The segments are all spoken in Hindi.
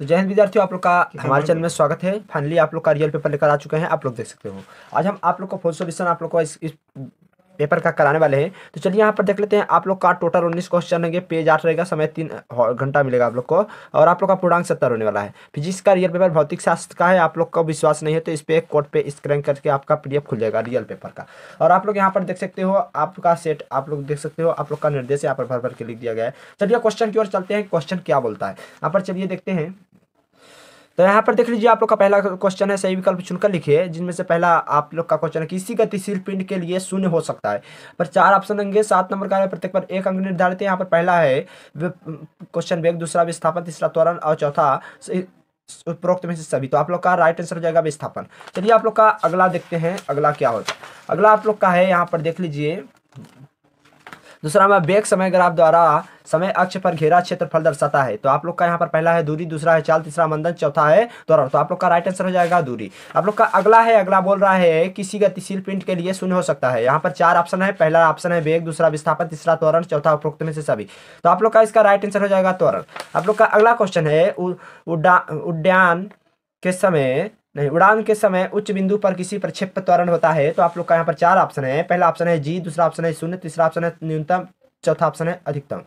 तो जय हिंद विद्यार्थियों आप लोग का हमारे चैनल में स्वागत है फाइनली आप लोग का रियल पेपर लेकर आ चुके हैं आप लोग देख सकते हो आज हम आप लोग का फोन सोल्यूशन आप लोग को इस, इस पेपर का कराने वाले हैं तो चलिए यहाँ पर देख लेते हैं आप लोग का टोटल उन्नीस क्वेश्चन होंगे पेज आठ रहेगा समय तीन घंटा मिलेगा आप लोग को और आप लोग का पूर्णांक सत्तर होने वाला है फिजिक्स का रियल पेपर भौतिक शास्त्र का है आप लोग का विश्वास नहीं है तो इस पर कोड पे स्क्रैन करके आपका पी खुल जाएगा रियल पेपर का और आप लोग यहाँ पर देख सकते हो आपका सेट आप लोग देख सकते हो आप लोग का निर्देश यहाँ पर भर भर के लिख दिया गया है चलिए क्वेश्चन की ओर चलते हैं क्वेश्चन क्या बोलता है यहाँ पर चलिए देखते हैं तो यहाँ पर देख लीजिए आप लोग का पहला क्वेश्चन है सही विकल्प चुनकर लिखिए जिनमें से पहला आप लोग का क्वेश्चन है किसी गतिशील पिंड के लिए शून्य हो सकता है पर चार ऑप्शन देंगे सात नंबर का प्रत्येक पर एक अंक निर्धारित है यहाँ पर पहला है क्वेश्चन वेग दूसरा विस्थापन तीसरा त्वरण और चौथा उपरोक्त में से सभी तो आप लोग का राइट आंसर हो जाएगा विस्थापन चलिए आप लोग का अगला देखते हैं अगला क्या होता है अगला आप लोग का है यहाँ पर देख लीजिए दूसरा में बेग समय ग्राफ द्वारा समय अक्ष पर घेरा क्षेत्रफल दर्शाता है तो आप लोग का यहाँ पर पहला है दूरी दूसरा है चाल तीसरा मंदन चौथा है त्वरण तो आप लोग का राइट आंसर हो जाएगा दूरी आप लोग का अगला है अगला बोल रहा है किसी गतिशील पिंड के लिए शून्य हो सकता है यहाँ पर चार ऑप्शन है पहला ऑप्शन है वेग दूसरा विस्थापन तीसरा त्वरण चौथा उपरोक्त में से सभी तो आप लोग का इसका राइट आंसर हो जाएगा त्वरण आप लोग का अगला क्वेश्चन है उड्डान के समय नहीं उड़ान के समय उच्च बिंदु पर किसी प्रक्षेप त्वरण होता है तो आप लोग का यहाँ पर चार ऑप्शन है पहला ऑप्शन है जी दूसरा ऑप्शन है शून्य तीसरा ऑप्शन है न्यूनतम चौथा ऑप्शन है अधिकतम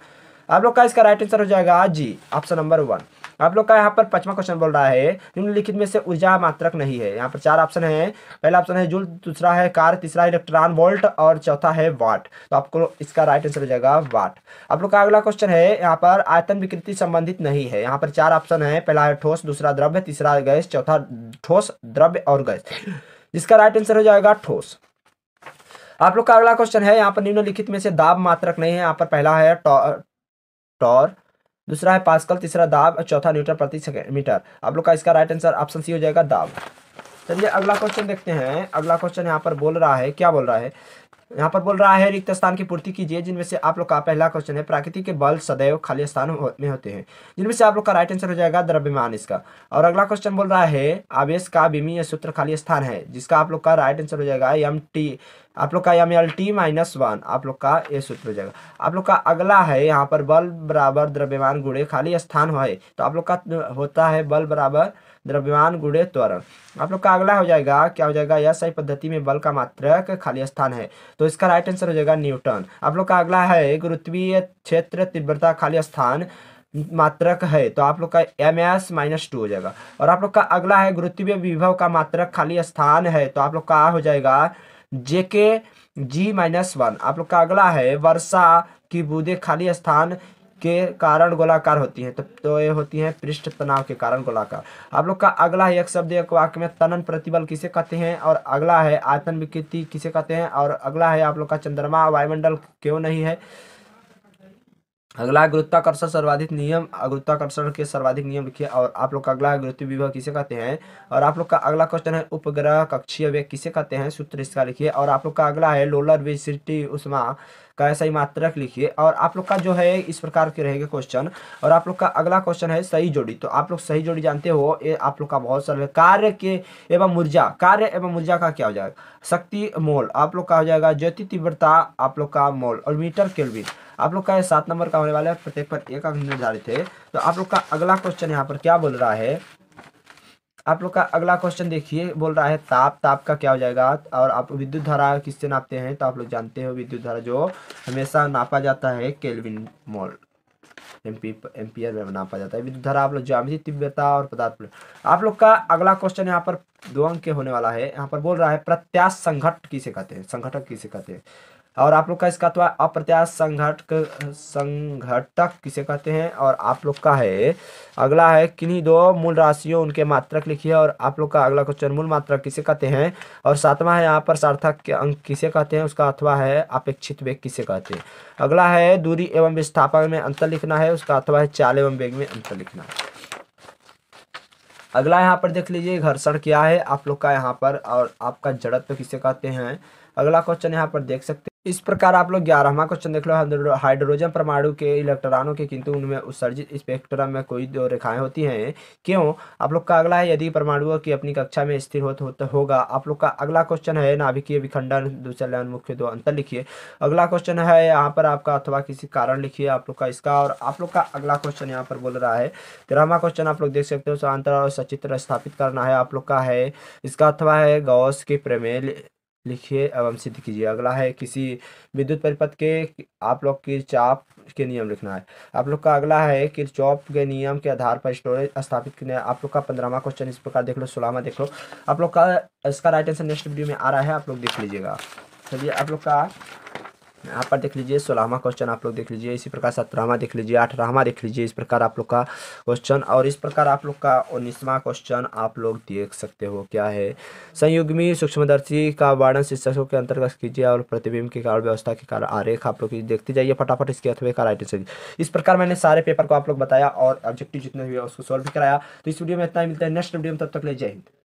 आप लोग का इसका राइट आंसर हो जाएगा जी ऑप्शन नंबर वन आप लोग का यहाँ पर पचवा क्वेश्चन बोल रहा है निम्नलिखित में से ऊर्जा मात्रक नहीं है यहाँ पर चार ऑप्शन है पहला ऑप्शन है जुल दूसरा है कार तीसरा इलेक्ट्रॉन वोल्ट और चौथा है वाट तो आपको इसका राइट आंसर हो जाएगा वाट आप लोग का अगला क्वेश्चन है यहाँ पर आयतन विकृति संबंधित नहीं है यहाँ पर चार ऑप्शन है पहला है ठोस दूसरा द्रव्य तीसरा गैस चौथा ठोस द्रव्य और गैस इसका राइट आंसर हो जाएगा ठोस आप लोग का अगला क्वेश्चन है यहाँ पर निम्नलिखित में से दाब मात्रक नहीं है यहाँ पर पहला है टॉर दूसरा है पास्कल तीसरा दाब और चौथा न्यूटन प्रति मीटर आप लोग का इसका राइट आंसर ऑप्शन सी हो जाएगा दाब चलिए अगला क्वेश्चन देखते हैं अगला क्वेश्चन यहाँ पर बोल रहा है क्या बोल रहा है यहाँ पर बोल रहा है रिक्त स्थान की पूर्ति कीजिए जिनमें से आप लोग का पहला क्वेश्चन है प्राकृतिक के बल सदैव खाली स्थान हो, में होते हैं जिनमें से आप लोग का राइट आंसर हो जाएगा द्रव्यमान इसका और अगला क्वेश्चन बोल रहा है आवेश का विमीय सूत्र खाली स्थान है जिसका आप लोग का राइट आंसर हो जाएगा एम टी आप लोग का M L T minus one आप लोग का ये सूत्र हो जाएगा आप लोग का अगला है यहाँ पर बल बराबर द्रव्यमान गुड़े खाली स्थान है तो आप लोग का होता है बल बराबर द्रव्यमान गुणे त्वरण आप लोग का अगला हो जाएगा क्या हो जाएगा यह सही पद्धति में बल का मात्रक खाली स्थान है तो इसका राइट आंसर हो जाएगा न्यूटन आप लोग का अगला है गुरुत्वीय क्षेत्र तीव्रता खाली स्थान मात्रक है तो आप लोग का एम एस माइनस टू हो जाएगा और आप लोग का अगला है गुरुत्वीय विभव का मात्रक खाली स्थान है तो आप लोग का हो जाएगा जेके जी माइनस वन आप लोग का अगला है वर्षा की बूंदे खाली स्थान के कारण गोलाकार होती हैं तो, तो ये होती हैं पृष्ठ तनाव के कारण गोलाकार आप लोग का अगला है एक शब्द एक वाक्य में तनन प्रतिबल किसे कहते हैं और अगला है आयतन विकृति किसे कहते हैं और अगला है आप लोग का चंद्रमा वायुमंडल क्यों नहीं है अगला गुरुत्वाकर्षण सर्वाधिक नियम गुरुत्वाकर्षण के सर्वाधिक नियम लिखिए और आप लोग का अगला गुरुत्व विभव किसे कहते हैं और आप लोग का अगला क्वेश्चन है उपग्रह कक्षीय वेग किसे कहते हैं सूत्र इसका लिखिए और आप लोग का अगला है लोलर वेसिटी उष्मा का सही मात्रक लिखिए और आप लोग का जो है इस प्रकार के रहेगा क्वेश्चन और आप लोग का अगला क्वेश्चन है सही जोड़ी तो आप लोग सही जोड़ी जानते हो ये आप लोग का बहुत सारे कार्य के एवं ऊर्जा कार्य एवं ऊर्जा का क्या हो जाएगा शक्ति मोल आप लोग का हो जाएगा ज्योति तीव्रता आप लोग का मोल और मीटर केल्विन आप लोग का सात नंबर का होने वाला है प्रत्येक पर एक अंक निर्धारित है तो आप लोग का अगला क्वेश्चन यहाँ पर क्या बोल रहा है आप लोग का अगला क्वेश्चन देखिए बोल रहा है ताप ताप का क्या हो जाएगा और आप विद्युत धारा किससे नापते हैं तो आप लोग जानते हो विद्युत धारा जो हमेशा नापा जाता है केल्विन मोल एमपी एम्पियर में नापा जाता है विद्युत धारा आप लोग ज्यामिति तीव्रता और पदार्थ आप लोग का अगला क्वेश्चन यहाँ पर दो अंक के होने वाला है यहाँ पर बोल रहा है प्रत्याश संघट किसे कहते हैं संघटक किसे कहते हैं और आप लोग का इसका तो अप्रत्याश संघटक संघटक किसे कहते हैं और आप लोग का है अगला है किन्हीं दो मूल राशियों उनके मात्रक लिखिए और आप लोग का अगला क्वेश्चन मूल मात्रक किसे कहते हैं और सातवां है यहाँ पर सार्थक के अंक किसे कहते हैं उसका अथवा है अपेक्षित वेग किसे कहते हैं अगला है दूरी एवं विस्थापन में अंतर लिखना है उसका अथवा है चाल एवं वेग में अंतर लिखना है अगला यहाँ पर देख लीजिए घर्षण क्या है आप लोग का यहाँ पर और आपका जड़त्व किसे कहते हैं अगला क्वेश्चन यहाँ पर देख सकते हैं इस प्रकार आप लोग ग्यारहवा क्वेश्चन देख लो हाइड्रोजन परमाणु के इलेक्ट्रॉनों के किंतु उनमें उत्सर्जित स्पेक्ट्रम में कोई दो रेखाएं होती हैं क्यों आप लोग का अगला है यदि परमाणुओं की अपनी कक्षा में स्थिर होता होगा आप लोग का अगला क्वेश्चन है नाभिकीय विखंडन दूसरे मुख्य दो अंतर लिखिए अगला क्वेश्चन है यहाँ पर आपका अथवा किसी कारण लिखिए आप लोग का इसका और आप लोग का अगला क्वेश्चन यहाँ पर बोल रहा है तेरहवा क्वेश्चन आप लोग देख सकते हो और सचित्र स्थापित करना है आप लोग का है इसका अथवा है गौस के प्रमेय लिखिए एवं सिद्ध कीजिए अगला है किसी विद्युत परिपथ के आप लोग की चाप के नियम लिखना है आप लोग का अगला है कि चौप के नियम के आधार पर स्टोरेज स्थापित करने आप लोग का पंद्रहवा क्वेश्चन इस प्रकार देख लो सोलहवा देख लो आप लोग का इसका राइट आंसर नेक्स्ट वीडियो में आ रहा है आप लोग देख लीजिएगा चलिए आप लोग का यहाँ पर देख लीजिए सोलहवा क्वेश्चन आप लोग देख लीजिए इसी प्रकार सत्रहवा देख लीजिए अठारहवा देख लीजिए इस प्रकार आप लोग का क्वेश्चन और इस प्रकार आप लोग का उन्नीसवा क्वेश्चन आप लोग देख सकते हो क्या है संयुग्मी सूक्ष्मदर्शी का वर्णन शीर्षकों के अंतर्गत कीजिए और प्रतिबिंब के कारण व्यवस्था के कारण आरेख आप लोग देखते जाइए फटाफट इसके अथवे का राइट आंसर इस प्रकार मैंने सारे पेपर को आप लोग बताया और ऑब्जेक्टिव जितने हुए उसको सॉल्व भी कराया तो इस वीडियो में इतना मिलता है नेक्स्ट वीडियो में तब तक ले जय हिंद